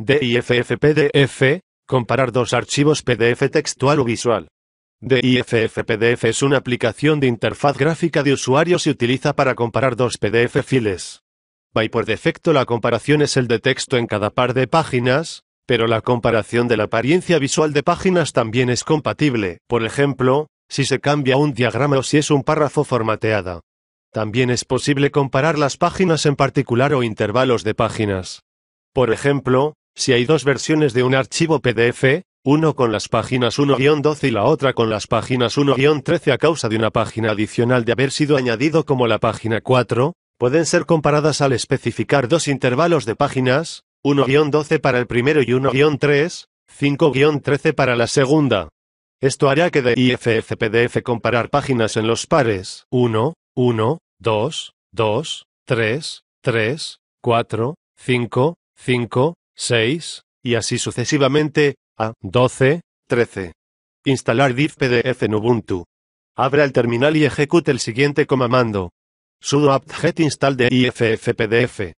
DIFF-PDF, e comparar dos archivos PDF textual o visual. DIFF-PDF es una aplicación de interfaz gráfica de usuario se utiliza para comparar dos PDF files. By por defecto la comparación es el de texto en cada par de páginas, pero la comparación de la apariencia visual de páginas también es compatible, por ejemplo, si se cambia un diagrama o si es un párrafo formateada. También es posible comparar las páginas en particular o intervalos de páginas. Por ejemplo, si hay dos versiones de un archivo PDF, uno con las páginas 1-12 y la otra con las páginas 1-13 a causa de una página adicional de haber sido añadido como la página 4, pueden ser comparadas al especificar dos intervalos de páginas, 1-12 para el primero y 1-3, 5-13 para la segunda. Esto hará que de IFF-PDF comparar páginas en los pares 1, 1, 2, 2, 3, 3, 4, 5, 5, 6, y así sucesivamente, a 12, 13. Instalar diff pdf en Ubuntu. Abra el terminal y ejecute el siguiente comando. sudo apt-get install de iffpdf.